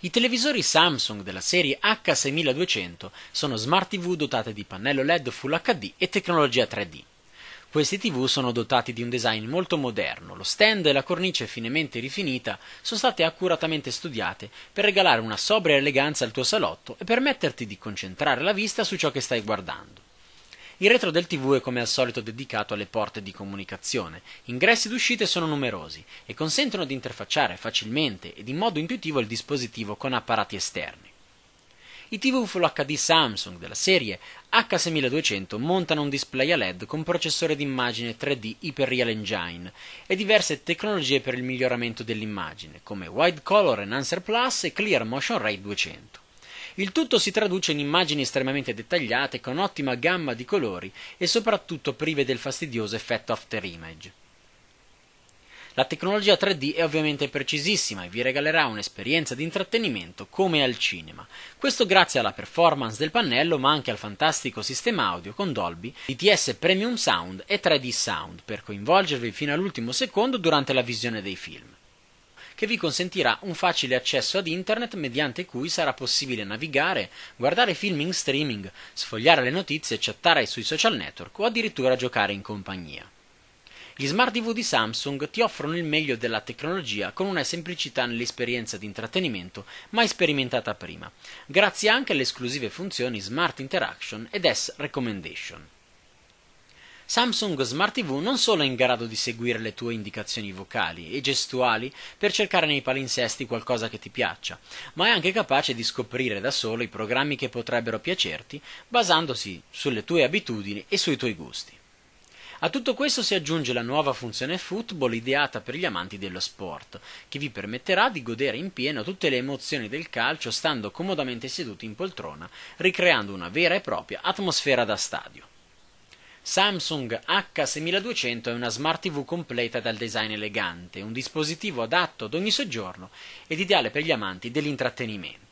I televisori Samsung della serie H6200 sono smart TV dotate di pannello LED Full HD e tecnologia 3D. Questi TV sono dotati di un design molto moderno, lo stand e la cornice finemente rifinita sono state accuratamente studiate per regalare una sobria eleganza al tuo salotto e permetterti di concentrare la vista su ciò che stai guardando. Il retro del TV è come al solito dedicato alle porte di comunicazione. Ingressi ed uscite sono numerosi e consentono di interfacciare facilmente ed in modo intuitivo il dispositivo con apparati esterni. I TV Full HD Samsung della serie H6200 montano un display a LED con processore d'immagine 3D Hyper Real Engine e diverse tecnologie per il miglioramento dell'immagine, come Wide Color Enhancer Plus e Clear Motion Ray 200. Il tutto si traduce in immagini estremamente dettagliate, con ottima gamma di colori e soprattutto prive del fastidioso effetto after image. La tecnologia 3D è ovviamente precisissima e vi regalerà un'esperienza di intrattenimento come al cinema. Questo grazie alla performance del pannello, ma anche al fantastico sistema audio con Dolby, DTS Premium Sound e 3D Sound per coinvolgervi fino all'ultimo secondo durante la visione dei film che vi consentirà un facile accesso ad internet mediante cui sarà possibile navigare, guardare film in streaming, sfogliare le notizie, chattare sui social network o addirittura giocare in compagnia. Gli smart TV di Samsung ti offrono il meglio della tecnologia con una semplicità nell'esperienza di intrattenimento mai sperimentata prima, grazie anche alle esclusive funzioni Smart Interaction ed S Recommendation. Samsung Smart TV non solo è in grado di seguire le tue indicazioni vocali e gestuali per cercare nei palinsesti qualcosa che ti piaccia, ma è anche capace di scoprire da solo i programmi che potrebbero piacerti basandosi sulle tue abitudini e sui tuoi gusti. A tutto questo si aggiunge la nuova funzione football ideata per gli amanti dello sport, che vi permetterà di godere in pieno tutte le emozioni del calcio stando comodamente seduti in poltrona, ricreando una vera e propria atmosfera da stadio. Samsung H6200 è una smart TV completa dal design elegante, un dispositivo adatto ad ogni soggiorno ed ideale per gli amanti dell'intrattenimento.